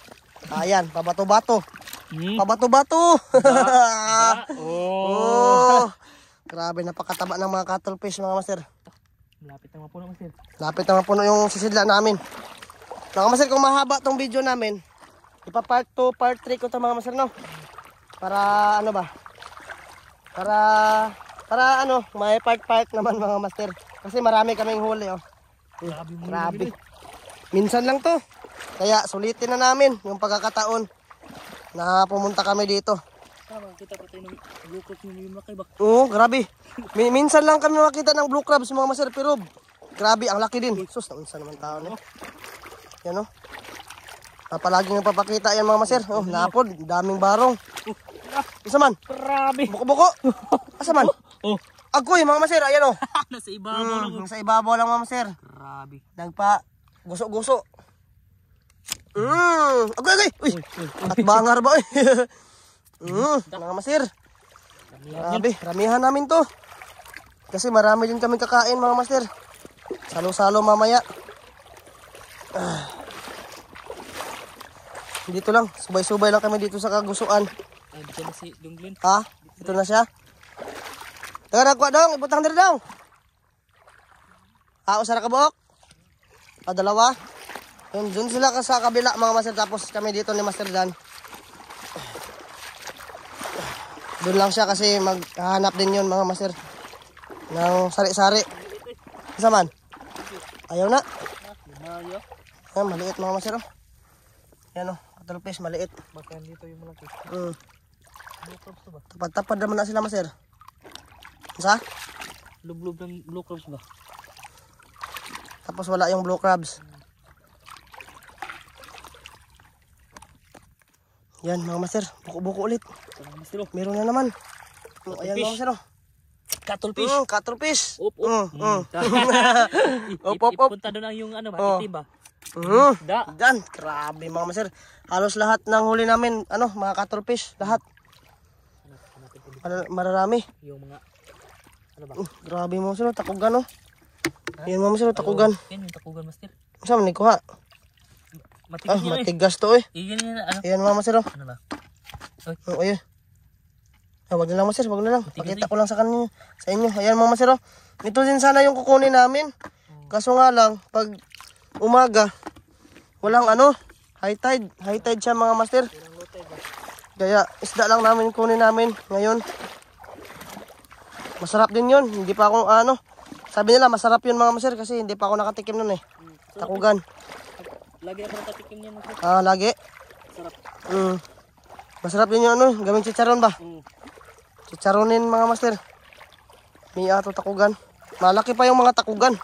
Ayan, pabato-bato. Hmm. Pabato-bato. oh. oh. Grabe, napakataba ng mga cattle fish mga master. Lapit na mapuno masil. Lapit na mapuno yung sisidla namin. Mga masil, kung mahaba tong video namin, ipa-part 2, part 3 ko to mga masil, no? Para ano ba? Para para ano, may part-part naman mga master. Kasi marami kaming huli, oh. Grabe. Grabe. Minsan lang to. Kaya sulitin na namin yung pagkakataon na pumunta kami dito. Ah, makikita pa tayo blue crab yung mga ba? Oo, grabe. Min minsan lang kami makita ng blue crab sa mga maser, pero grabe, ang laki din. Sus, naunsa naman tao Eh. Yan o. Oh. Napalaging ang papakita yan mga maser. Oh, napod, daming barong. Isa man? Grabe. Buko-buko. Asa man? Oh. Agoy mga maser, ayan o. Oh. Mm, oh. nasa ibabaw lang. Nasa ibabaw lang mga maser. Grabe. Nagpa, guso-guso. Mm. Agoy, agoy. Uy. At bangar ba? Eh? Mm, mga masir. Grabe, ramihan namin to. Kasi marami din kami kakain mga master. Salo-salo mamaya. Ah. Dito lang, subay-subay lang kami dito sa kagusuan. Ay, si Dunglin. Ha? Dito na siya? Tara, nagkuha dong, ibutang dito dong. Ah, usara ka buok? Ah, dalawa. Yun, dun sila sa kabila mga master. Tapos kami dito ni Master Dan. Doon lang siya kasi maghahanap din yun mga master. Ng sari-sari. Isa man? Ayaw na. Ayan, maliit mga master. Oh. Yan o, oh. katalupis, maliit. Baka dito yung malaki. Mm. Tapad-tapad naman na sila master. Isa? Blue, blue, blue crabs ba? Tapos wala yung blue crabs. Yan mga master, buko-buko ulit. Master, oh. Meron na naman. Oh, ayan mga master. Oh. Cuttlefish. Mm, cuttlefish. Up, up. Mm, mm. Hmm. up, up, up. doon ang yung ano, ba? Oh. itiba. Hmm. Da. Dan, grabe mga master. Halos lahat ng huli namin, ano, mga cuttlefish, lahat. mararami. Yung mga ano ba? Hmm, grabe mga master, oh, takugan oh. Yan mga master, takugan. Yan yung takugan master. Saan man ni Matigas ah, yun eh. matigas eh. to eh. Iyan Ano? Ayan mga masir oh. Ano ba? Oy. Oh, ayun. Ah, wag na lang masir, wag na lang. Matigas Pakita eh. ko lang sa kanino, sa inyo. Ayan mga masir oh. Ito din sana yung kukunin namin. Oh. Kaso nga lang, pag umaga, walang ano, high tide. High tide siya mga master. Kaya isda lang namin kunin namin ngayon. Masarap din yun. Hindi pa ako ano. Sabi nila masarap yun mga master kasi hindi pa ako nakatikim nun eh. Hmm. Takugan. Lagi ako natatikim niyan. Ah, lagi? Sarap. Mm. Masarap din yung ano, gawin chicharon ba? Mm. Chicharonin mga master. May ato takugan. Malaki pa yung mga takugan.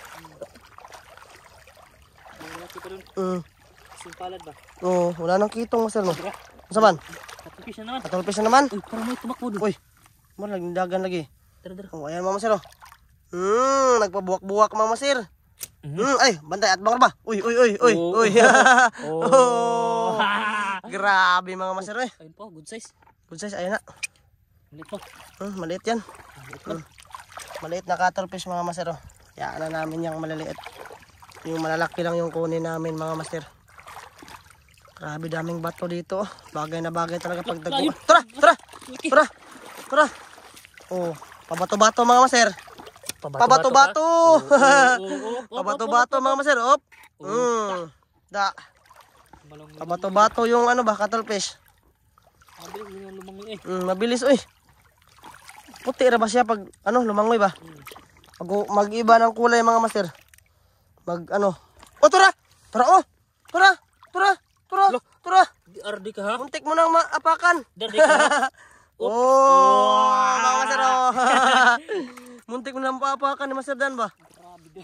Malaki pa dun. Mm. Simpalad ba? Oo, wala nang kitong master no. Masa man? Katulpis na naman. Katulpis na naman. Uy, parang may tumakbo dun. Uy, malag, dagan lagi. Tara, tara. Oh, ayan mama sir Hmm, oh. nagpabuwak-buwak mama sir. Mm-hmm. Mm, ay, bantay at bangor ba? Uy, uy, uy, uy, oh. uy. oh. oh. Grabe mga maser eh. Ayun po, good size. Good size, ayun na. Maliit po. Hmm, maliit yan. Maliit, po. Mm. maliit na cuttlefish mga maser. Oh. Yaan na namin yung malaliit. Yung malalaki lang yung kunin namin mga master. Grabe daming bato dito. Oh. Bagay na bagay talaga pag tagpuan. Tara, tara, tara, tara. Oh, pabato-bato mga master. Pabato-bato. Pabato-bato mga maser. Op. Mm. Da. Pabato-bato yung ano ba, cuttlefish. Mabilis yung lumangoy eh. Mm, mabilis oy. Puti ra ba siya pag ano lumangoy ba? Hmm. Mag mag-iba ng kulay mga master. Mag ano. O tura. Tura oh. Tura. Tura. Tura. Tura. Ardi ka ha? Muntik mo nang maapakan. Ardi ka ha? oh, oh, mga master oh. Muntik mo na mapapakan ni Master Dan ba?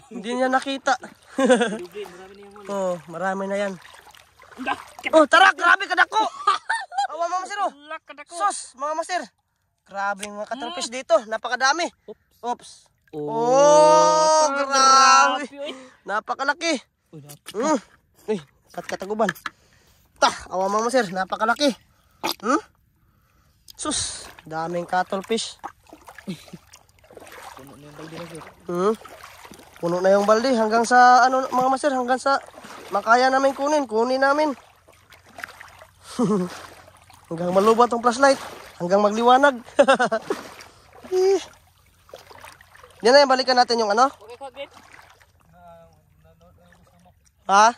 Hindi niya nakita. oh, marami na yan. Oh, tara, grabe kadako. Awa mga master oh. Sus, mga master. Grabe mga katrapis mm. dito. Napakadami. Oops. Oh, oh grabe. Napakalaki. Mm. Uy, katkataguban. Ta, awa mo master, napakalaki. Hmm? Sus, daming cuttlefish. balde na Hmm? Puno na yung balde hanggang sa ano mga master hanggang sa makaya namin kunin, kunin namin. hanggang malubat ang flashlight, hanggang magliwanag. eh. Yan na yung balikan natin yung ano? Ha?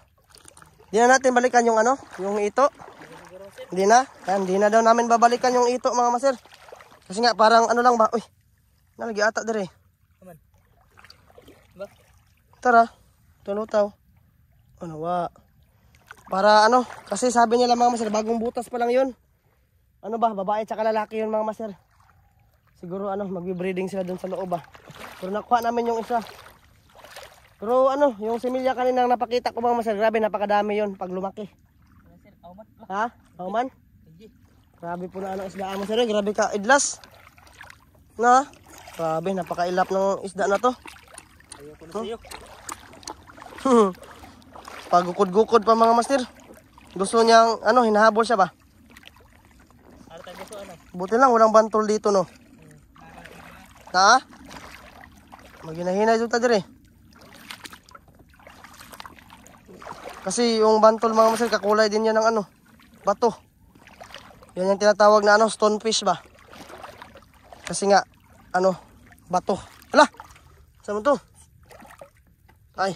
Hindi na natin balikan yung ano, yung ito. Hindi na. hindi na daw namin babalikan yung ito mga master. Kasi nga parang ano lang ba, uy. Nalagi ata dire. Tara, tunutaw. Ano wa? Para ano, kasi sabi nila mga master, bagong butas pa lang yun. Ano ba, babae tsaka lalaki yun mga master. Siguro ano, magbe-breeding sila dun sa loob ah. Pero nakuha namin yung isa. Pero ano, yung similya kanina napakita ko mga master, grabe napakadami yun pag lumaki. Ha? Kauman? Grabe po na ano isda mo sir, eh. grabe ka idlas. Na? Grabe, napakailap ng isda na to. Ayoko na huh? sa'yo. Pagukod-gukod pa mga master. Gusto niyang, ano, hinahabol siya ba? ano. Buti lang, walang bantol dito, no? Ta? Maginahina dito dire. Kasi yung bantol mga master, kakulay din yan ng ano, bato. Yan yung tinatawag na ano, stonefish ba? Kasi nga, ano, bato. Hala! Saan mo Ay,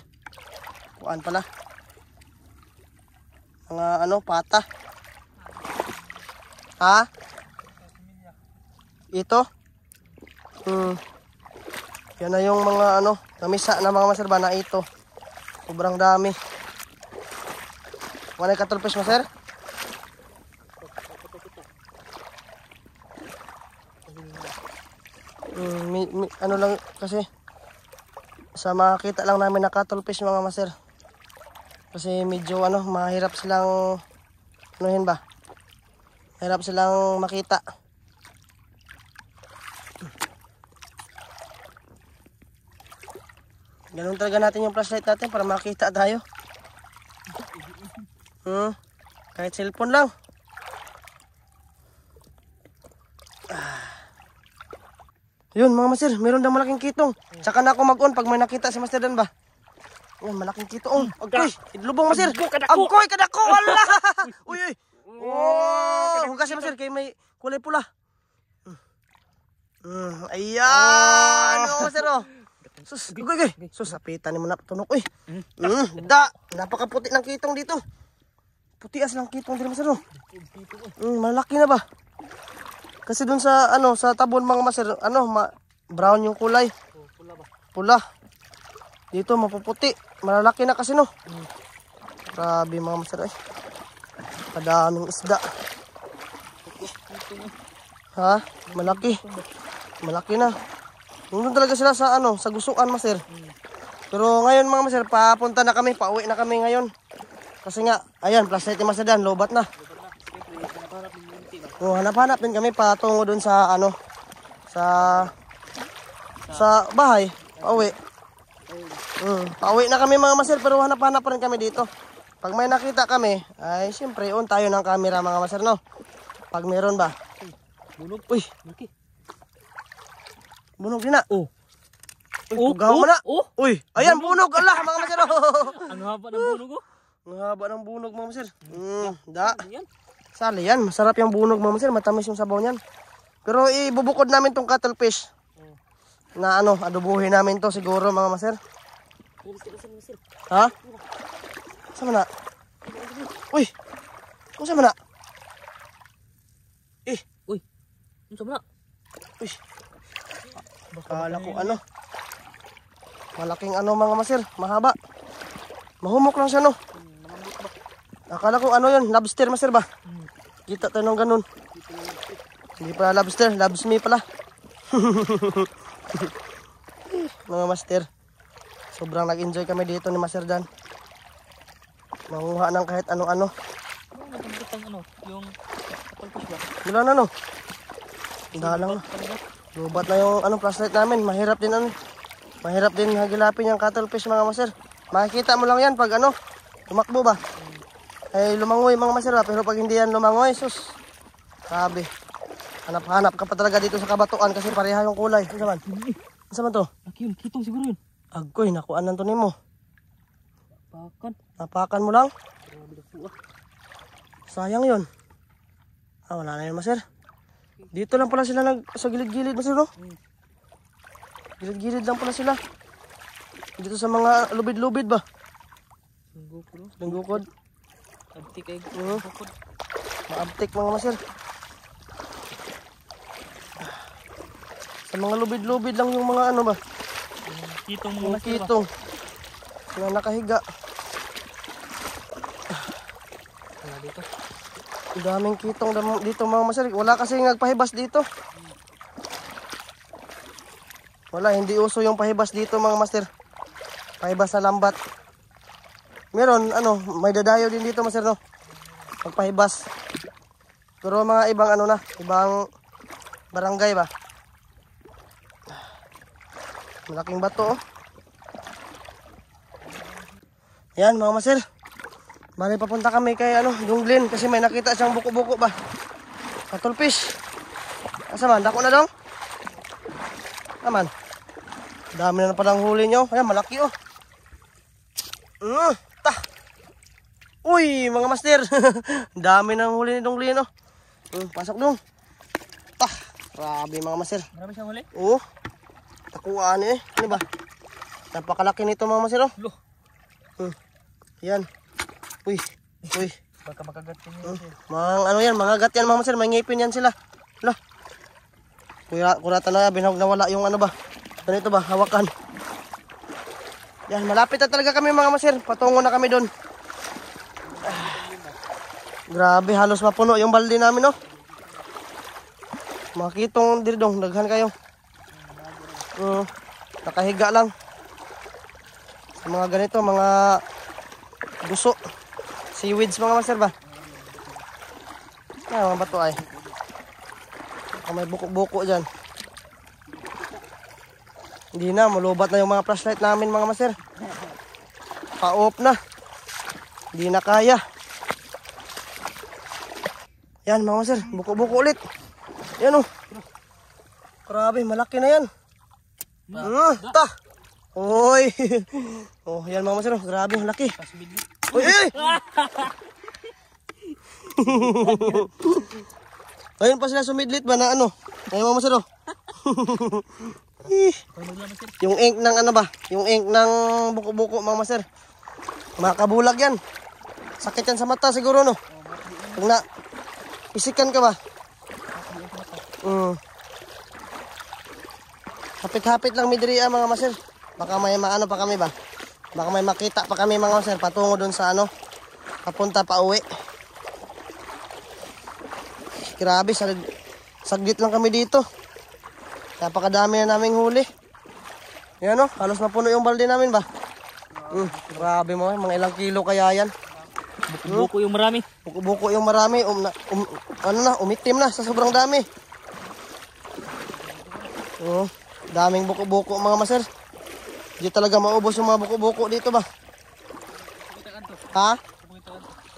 kuan pala mga ano pata ha ito hmm. yan na yung mga ano namisa na mga maser ba ito sobrang dami wala katulpes maser hmm, mi, mi, ano lang kasi sa makita lang namin na nakatulpes mga maser kasi medyo ano, mahirap silang anuhin ba? Mahirap silang makita. Ganun talaga natin yung flashlight natin para makita tayo. Hmm? Kahit cellphone lang. Ah. Yun mga masir, meron daw malaking kitong. Tsaka na ako mag-on pag may nakita si Master Dan ba? Oh, malaking kito. Oh, hmm. Aga. Idlubong mo, sir. Agkoy kadako. kadako. Wala. Hmm. uy, uy. Hmm, oh, hugas siya masir. Kay may kulay pula. Mm, ayan. Ah. Oh, sir. oh. Sus, uy, uy. Sus, apitan mo na tunok. Uy. Mm, da. Napakaputi ng kitong dito. Puti as ng kitong dito sir. oh. Mm, malaki na ba? Kasi dun sa ano sa tabon mga masir, ano ma brown yung kulay. Oh, pula ba? Pula. Dito mapuputi malalaki na kasi no. Grabe mga masara. Eh. Madaming isda. Ha? Malaki. Malaki na. Nandun talaga sila sa ano, sa gusukan master. Pero ngayon mga master, papunta na kami, pauwi na kami ngayon. Kasi nga, ayan, plus 7 masadan, lobat na. Oh, hanap-hanap din kami patungo dun sa ano, sa sa bahay, pauwi. Mm, pauwi na kami mga maser pero hanap-hanap pa rin kami dito. Pag may nakita kami, ay siyempre on tayo ng camera mga maser no. Pag meron ba? Bunog. Uy. Okay. Bunog din na. Oh. Uy, oh, oh, na. Oh. Uy, ayan bunog. Allah mga maser. Oh. ano haba ng bunog oh? Ang haba ng bunog mga maser. Mm, da. Sali yan. Masarap yung bunog mga maser. Matamis yung sabaw niyan. Pero ibubukod namin tong cuttlefish. Oh. Na ano, adobuhin namin to siguro mga maser. Ha? Saan man na? Uy! Kung saan man na? Eh! Uy! Kung saan Uy! Akala ko ano? Malaking ano mga masir, mahaba. Mahumok lang siya no. Akala ko ano yun, lobster masir ba? Kita tayo ng ganun. Hindi pala lobster, lobster me pala. mga master. Sobrang nag-enjoy kami dito ni Master Jan. Manguha ng kahit anong-ano. Magandang -ano. ano, yung kapalpos ba? Wala na no. na. Lubat na yung ano, flashlight namin. Mahirap din ano. Mahirap din hagilapin yung cuttlefish mga master. Makikita mo lang yan pag ano, tumakbo ba. Ay eh, lumangoy mga master ah. Pero pag hindi yan lumangoy, sus. Grabe. Hanap-hanap ka pa talaga dito sa kabatuan kasi pareha yung kulay. Ano saman? Ano man to? Akiyon, kitong siguro yun. Agoy, nakuan nanto ni mo. Napakan. Napakan mo lang? Ah. Sayang yon. Ah, wala na yun, maser. Dito lang pala sila nag sa gilid-gilid, maser, no? Hmm. Gilid-gilid lang pala sila. Dito sa mga lubid-lubid ba? Sanggukod. Sanggukod. Abtik ay hmm. uh, Maabtik mga maser. Ah. Sa mga lubid-lubid lang yung mga ano ba? Kitong mga Nakito. Na nakahiga. Wala dito. Ang daming kitong dito mga masarik. Wala kasi nagpahibas dito. Wala, hindi uso yung pahibas dito mga master. Pahibas sa lambat. Meron, ano, may dadayo din dito master no. Pagpahibas. Pero mga ibang ano na, ibang barangay ba? Malaking bato. oh. Yan mga maser. Bali papunta kami kay ano, Dunglin kasi may nakita siyang buko-buko ba. Katulpis. Asa man, dako na dong. Naman. Dami na palang huli nyo. Ayan, malaki oh. Mm, ta. Uy, mga master. Dami ng huli ni Donglin oh. Mm, pasok dong. Ta. Grabe mga master. Grabe siyang huli? Oo. Takuan eh. Ano ba? Napakalaki nito mga masiro. Lo. Hmm. Yan. Uy. Uy. Baka makagat yan. Hmm. Mang, ano yan? Mangagat yan mga masiro. May ngipin yan sila. Lo. Kura, kurata na binahog na wala yung ano ba. Ganito ba? Hawakan. Yan. Malapit na talaga kami mga masir. Patungo na kami doon. Ah. Grabe. Halos mapuno yung balde namin no. Oh. Makitong dirdong. Daghan kayo um, nakahiga lang sa mga ganito mga guso seaweeds mga master ba yan mga bato ay Baka may buko-buko dyan hindi na mulubat na yung mga flashlight namin mga master pa-off na hindi na kaya yan mga master buko-buko ulit yan o oh. grabe malaki na yan Uh, ta. Oy. oh, yan mama sir. Grabe, ang laki. Oy, Ayun pa sila sumidlit ba na ano? Ayun mama sir. Oh. yung ink ng ano ba? Yung ink ng buko-buko mama sir. Makabulag yan. Sakit yan sa mata siguro no. Pag na, isikan ka ba? Mm. Hapit-hapit lang midri ah, mga maser. Baka may maano pa kami ba? Baka may makita pa kami mga maser patungo doon sa ano. Papunta pa uwi. Grabe, sag saglit lang kami dito. Napakadami na naming huli. Yan o, oh, halos mapuno yung balde namin ba? Mm, grabe mo, mga ilang kilo kaya yan. Buko yung marami. Buko, buko yung marami. Um, na, um, ano na, umitim na sa sobrang dami. Oh. Daming buko-buko mga master. Di talaga maubos yung mga buko-buko dito ba? Ha?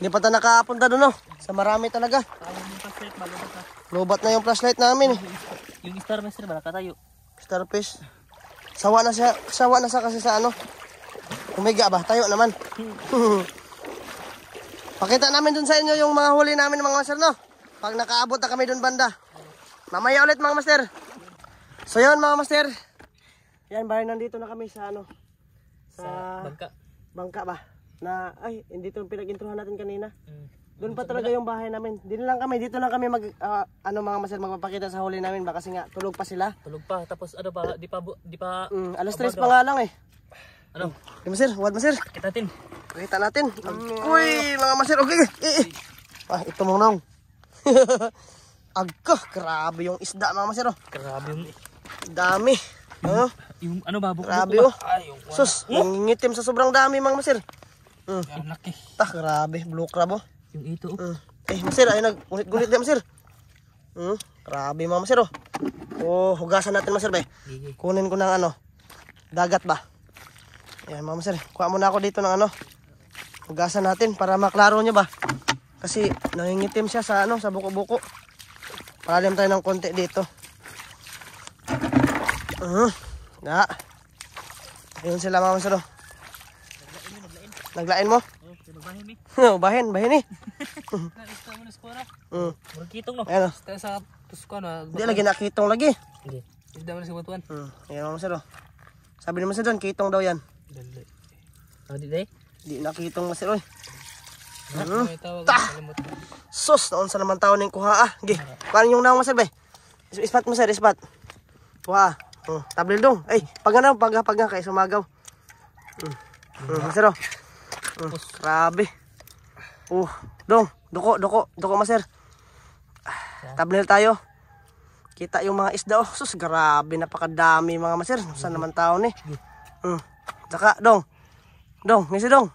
Hindi pa tayo nakapunta doon no? Sa marami talaga. Lobat na yung flashlight namin eh. Yung starfish na ba nakatayo? Starfish. Sawa na siya, sawa na siya kasi sa ano. Umiga ba? Tayo naman. Pakita namin dun sa inyo yung mga huli namin mga master no? Pag nakaabot na kami doon banda. Mamaya ulit mga master. So yan mga master. Yan bari nandito na kami sa ano. Sa, sa bangka. Bangka ba? Na ay hindi to pinag-introhan natin kanina. Mm. Doon pa talaga yung bahay namin. Dito lang kami, dito lang kami mag uh, ano mga master magpapakita sa huli namin baka kasi nga tulog pa sila. Tulog pa tapos ano ba di pa di pa mm, alas 3 pa nga lang eh. Ano? Di master, wad master. Kita natin. Kita natin. Uy, mga master, okay. Eh, eh. Ah, ito mo nang. Oh. Agka, grabe yung isda mga master. Oh. Grabe yung Dami. Ano? Yung ano babok Grabe oh. Ay, yung wala. Sus, oh. nangingitim sa sobrang dami mga masir. Mm. Ang laki. Ta, grabe. Blue crab oh. Yung ito oh. Mm. Eh, masir, ay nagunit-gunit din masir. Mm. Grabe mga masir oh. Oh, hugasan natin masir be. Kunin ko ng ano. Dagat ba? Ayan mga masir, kuha muna ako dito ng ano. Hugasan natin para maklaro nyo ba. Kasi nangingitim siya sa ano, sa buko-buko. Palalim tayo ng konti dito. Uh -huh. Na. Ayun sila mga masalo. Naglain mo? naglain. mo? Oo, bahin eh. Oo, bahin, bahin eh. Nakita mo na skora. Oo. Mm. Kitong no. Ayun. Oh. Sa sa pusko na. Hindi lagi nakitong lagi. Hindi. Hindi mo na si Oo. Mm. Ayun mga masalo. Sabi naman sa doon, kitong daw yan. Dali. Oh, di day? Di nakitong masalo eh. Hmm. Ta! Sus! Naon sa naman tao na yung kuha ah. Gih. Parang yung naong masal ba? Ispat mo sir, ispat. Kuha ah. Hmm. Oh, Tablil dong. Ay, pagana, pagha, pagha kay sumagaw. Hmm. Hmm, sir. Mm, grabe. Oh, dong, duko, duko, duko maser. Tablil tayo. Kita yung mga isda. Oh, sus, grabe, napakadami mga maser. Saan naman tao ni? Hmm. Saka, dong. Dong, ngisi dong.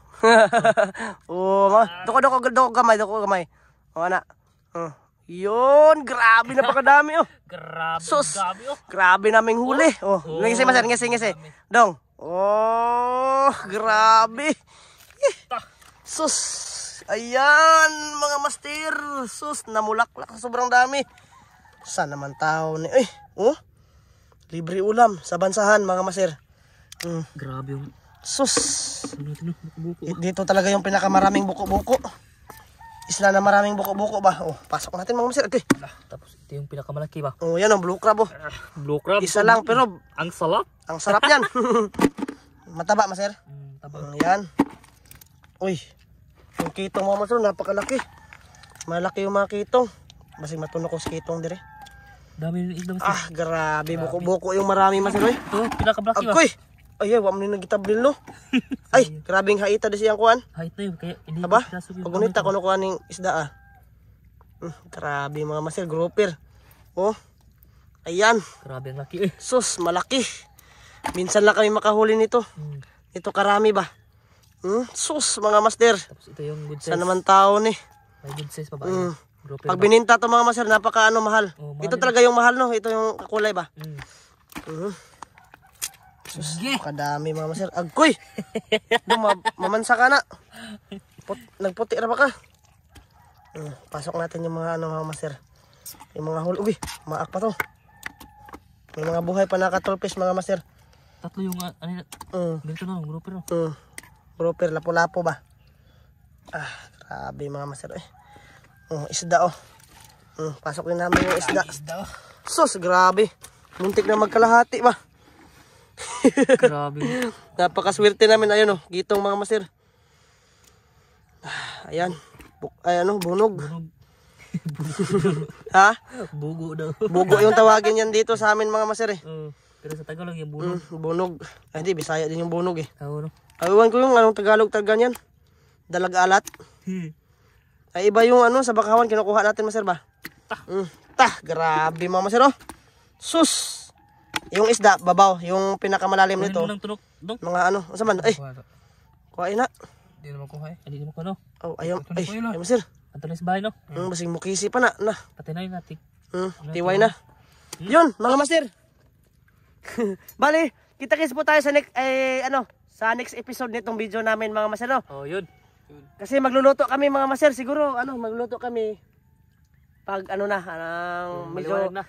oh, mga, duko, duko, duko gamay, duko gamay. Oh, anak. Hmm. Yon, grabe napakadami oh. grabe, Sus, grabe oh. Grabe naming huli. Oh, oh. ngisi masan, ngisi, ngisi. Dong. Oh, grabe. Sus. Ayan, mga master. Sus, namulaklak sobrang dami. Saan naman tao ni... Eh, oh. Libre ulam sa bansahan, mga master. Mm. Grabe yung... Oh. Sus. Ano, ano, ah? Dito talaga yung pinakamaraming buko-buko isla na maraming buko-buko ba? Oh, pasok natin mga masir. Ito eh. Tapos ito yung pinakamalaki ba? Oh, yan ang oh, blue crab oh. Ah, blue crab. Isa lang pero ang sarap. Ang sarap yan. Mataba masir. Mm, hmm, yan. Uy. Yung kitong mga masir napakalaki. Malaki yung mga kitong. Basig matunog ko sa kitong dire. Dami yung isda masir. Ah, grabe. Buko-buko yung marami masir. Ito, pinakamalaki ba? Akoy. Ay, ay, wa man ni nagitabril no. ay, grabing haita di siyang kuan. Haita yun, kaya hindi Aba? Pagunita ko nakuha ning isda ah. Hmm, grabe mga masil, grouper. Oh, ayan. Grabe ang laki eh. Sus, malaki. Minsan lang kami makahuli nito. Hmm. Ito karami ba? Hmm, sus, mga master. Tapos ito yung good size. Sa naman tao ni? May good size pa ba? Hmm. Grouper Pag ba? bininta to mga master, napaka ano mahal. Oh, mahal ito talaga yung mahal no, ito yung kulay ba? Hmm. Hmm. Sus, yeah. kadami mga maser. Agkoy! Dumab, mamansa ka na. Put, nagputi na ba ka? Uh, pasok natin yung mga ano mga maser. Yung mga hul. Uy, maak pa to. May mga buhay pa nakatulpis mga maser. Tatlo yung uh, ano, uh, ganito na, grouper no? Uh, hmm. grouper, lapo-lapo ba? Ah, grabe mga maser eh. Uh, isda oh. Uh, pasok din namin yung isda. isda oh. Sus, grabe. Muntik na magkalahati ba? Grabe. Napakaswerte namin. Ayun Oh, gitong mga masir. Ah, ayan. Buk ay ano, bunog. bunog. ha? Bugo daw. Bugo yung tawagin yan dito sa amin mga masir eh. Mm, pero sa Tagalog yung bunog. Mm, bunog. Ay di, Bisaya din yung bunog eh. Oo. No? ko yung anong Tagalog talaga yan. Dalag-alat. Ay iba yung ano sa bakawan kinukuha natin masir ba? Ta. Mm, ta. Grabe mga masir oh. Sus. Yung isda, babaw. Yung pinakamalalim nito. Kunin mo ng tunog. Dong. Mga ano. Ano man? Ay. Kuhain na. Hindi naman kuhay. Hindi naman kuhay. Oh, ayun. Ay, ayun sir. Patuloy sa bahay no? Hmm, basing mukisi pa na. na. Patay na yun Hmm, tiway na. Hmm? Yun, mga master. Bali, kita-kits po tayo sa next, eh, ano, sa next episode nitong video namin mga master no? Oh, yun. Kasi magluluto kami mga master, siguro ano, magluluto kami pag ano na, anong hmm, medyo maliwanag na.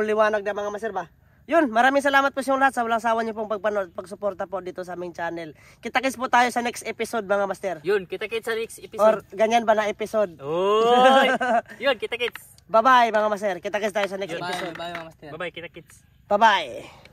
maliwanag na mga master ba? Yun, maraming salamat po sa lahat sa walang sawa niyo pong pagpanood at pagsuporta po dito sa aming channel. Kita-kits po tayo sa next episode mga master. Yun, kita-kits sa next episode. Or ganyan ba na episode? Oy! Yun, kita-kits. Bye-bye mga master. Kita-kits tayo sa next Yun, episode. Bye-bye mga master. Bye-bye, kita-kits. Bye-bye.